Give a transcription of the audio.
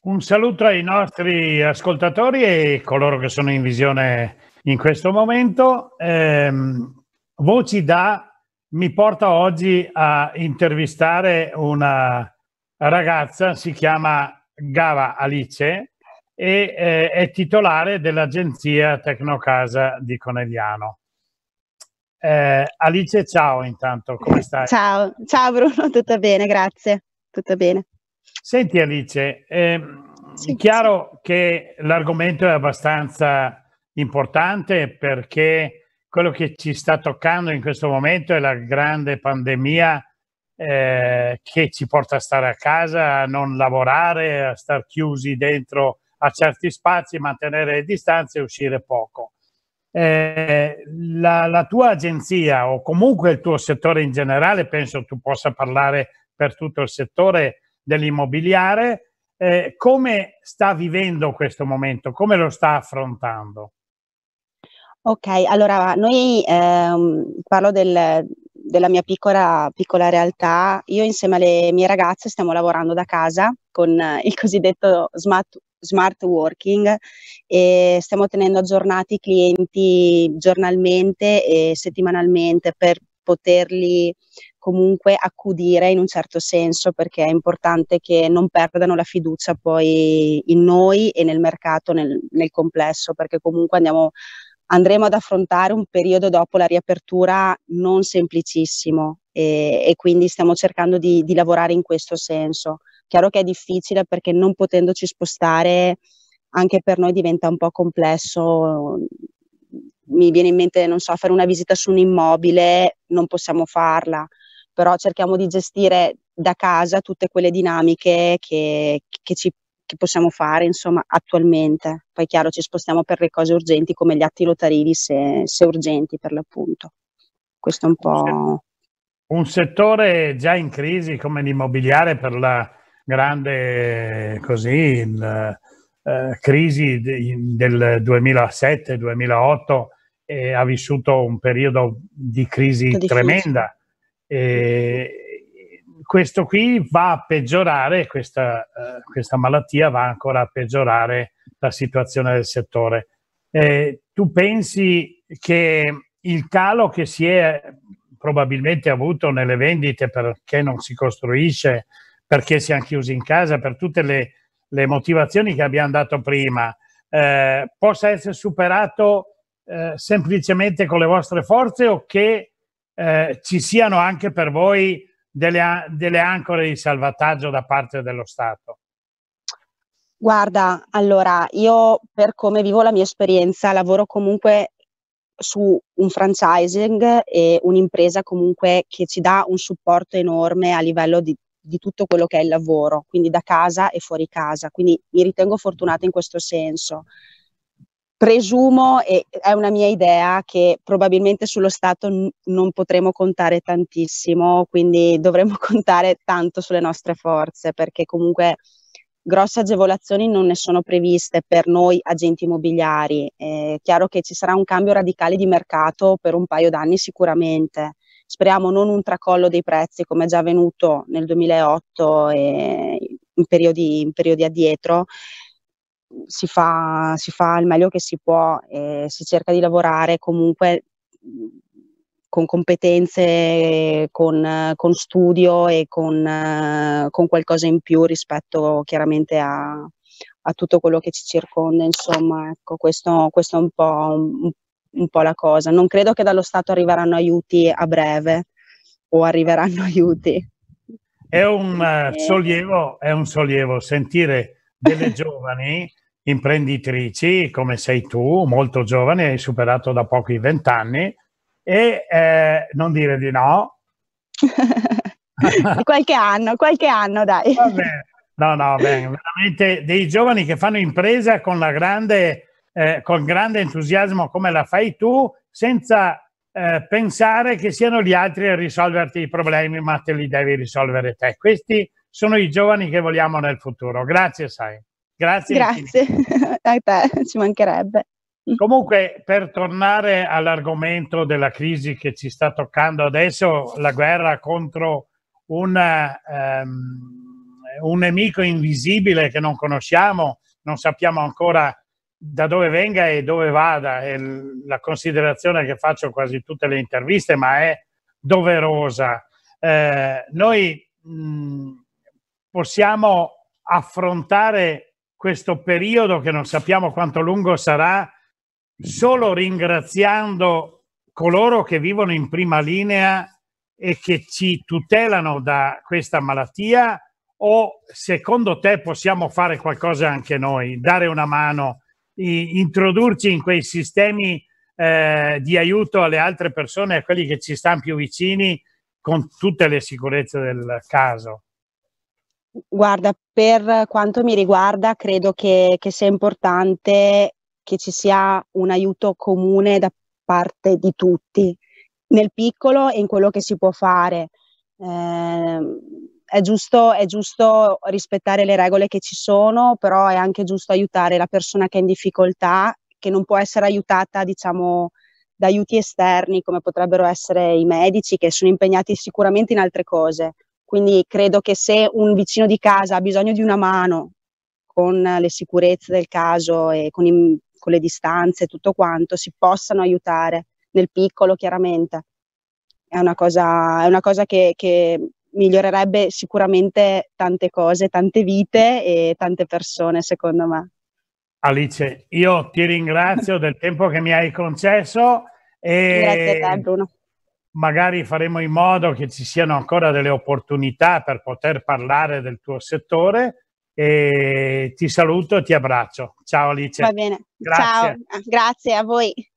Un saluto ai nostri ascoltatori e coloro che sono in visione in questo momento. Eh, voci da mi porta oggi a intervistare una ragazza, si chiama Gava Alice e eh, è titolare dell'agenzia Tecnocasa di Conegliano. Eh, Alice, ciao intanto, come stai? Ciao, ciao Bruno, tutto bene, grazie, tutto bene. Senti Alice, è ehm, sì, chiaro sì. che l'argomento è abbastanza importante perché quello che ci sta toccando in questo momento è la grande pandemia eh, che ci porta a stare a casa, a non lavorare, a star chiusi dentro a certi spazi, mantenere le distanze e uscire poco. Eh, la, la, tua agenzia o comunque il tuo settore in generale, penso tu possa parlare per tutto il settore, dell'immobiliare, eh, come sta vivendo questo momento, come lo sta affrontando? Ok, allora noi ehm, parlo del, della mia piccola, piccola realtà. Io insieme alle mie ragazze stiamo lavorando da casa con eh, il cosiddetto smart, smart working e stiamo tenendo aggiornati i clienti giornalmente e settimanalmente per poterli comunque accudire in un certo senso perché è importante che non perdano la fiducia poi in noi e nel mercato nel, nel complesso perché comunque andiamo, andremo ad affrontare un periodo dopo la riapertura non semplicissimo e, e quindi stiamo cercando di, di, lavorare in questo senso. Chiaro che è difficile perché non potendoci spostare anche per noi diventa un po' complesso mi viene in mente, non so, fare una visita su un immobile non possiamo farla, però cerchiamo di gestire da casa tutte quelle dinamiche che, che, ci, che possiamo fare insomma, attualmente. Poi chiaro ci spostiamo per le cose urgenti come gli atti notarili se, se urgenti per l'appunto. Questo è un po'... Un settore già in crisi come l'immobiliare per la grande così, il, eh, crisi del 2007-2008 eh, ha vissuto un periodo di crisi tremenda. Eh, questo qui va a peggiorare, questa, eh, questa, malattia va ancora a peggiorare la situazione del settore. tu pensi che il calo che si è probabilmente avuto nelle vendite perché non si costruisce, perché siamo chiusi in casa, per tutte le, le motivazioni che abbiamo dato prima, eh, possa essere superato eh, semplicemente con le vostre forze o che eh, ci siano anche per voi delle, delle ancore di salvataggio da parte dello Stato? Guarda, allora io per come vivo la mia esperienza lavoro comunque su un franchising e un'impresa comunque che ci dà un supporto enorme a livello di, di, tutto quello che è il lavoro, quindi da casa e fuori casa. Quindi mi ritengo fortunata in questo senso presumo, e è una mia idea, che probabilmente sullo Stato n- non potremo contare tantissimo, quindi dovremo contare tanto sulle nostre forze, perché comunque grosse agevolazioni non ne sono previste per noi agenti immobiliari. È chiaro che ci sarà un cambio radicale di mercato per un paio d'anni sicuramente. Speriamo non un tracollo dei prezzi come è già avvenuto nel 2008 e in periodi, in periodi addietro, si fa, si fa il meglio che si può e si cerca di lavorare comunque mhmm, con competenze, con, con studio e con, con, qualcosa in più rispetto chiaramente a, a, tutto quello che ci circonda. Insomma, ecco, questo, questo è un po', un, un po' la cosa. Non credo che dallo Stato arriveranno aiuti a breve o arriveranno aiuti. È un, eh, eh. sollievo, è un sollievo sentire delle giovani imprenditrici come sei tu, molto giovane, hai superato da poco i vent'anni e eh, non dire di no. qualche anno, qualche anno dai. No, no, beh, veramente dei giovani che fanno impresa con la grande, eh, con grande entusiasmo come la fai tu, senza eh, pensare che siano gli altri a risolverti i problemi, ma te li devi risolvere te. Questi sono i giovani che vogliamo nel futuro. Grazie, Sai. Grazie. Grazie a te, ci mancherebbe. Comunque, per tornare all'argomento della crisi che ci sta toccando adesso, la guerra contro una, um, ehm, un nemico invisibile che non conosciamo, non sappiamo ancora da dove venga e dove vada. È la considerazione che faccio quasi tutte le interviste, ma è doverosa. Eh, noi mh, mm, possiamo affrontare questo periodo che non sappiamo quanto lungo sarà, solo ringraziando coloro che vivono in prima linea e che ci tutelano da questa malattia o secondo te possiamo fare qualcosa anche noi, dare una mano, introdurci in quei sistemi eh, di aiuto alle altre persone, a quelli che ci stanno più vicini con tutte le sicurezze del caso? Guarda, per quanto mi riguarda, credo che, che sia importante che ci sia un aiuto comune da parte di tutti, nel piccolo e in quello che si può fare. Eh, è, giusto, è giusto rispettare le regole che ci sono, però è anche giusto aiutare la persona che è in difficoltà, che non può essere aiutata, diciamo, da aiuti esterni come potrebbero essere i medici che sono impegnati sicuramente in altre cose. Quindi credo che se un vicino di casa ha bisogno di una mano con le sicurezze del caso e con, i, con le distanze e tutto quanto, si possano aiutare nel piccolo chiaramente. È una cosa, è una cosa che, che migliorerebbe sicuramente tante cose, tante vite e tante persone, secondo me. Alice, io ti ringrazio del tempo che mi hai concesso. E... Grazie a te, Bruno magari faremo in modo che ci siano ancora delle opportunità per poter parlare del tuo settore e ti saluto e ti abbraccio. Ciao Alice. Va bene, grazie. ciao, grazie a voi.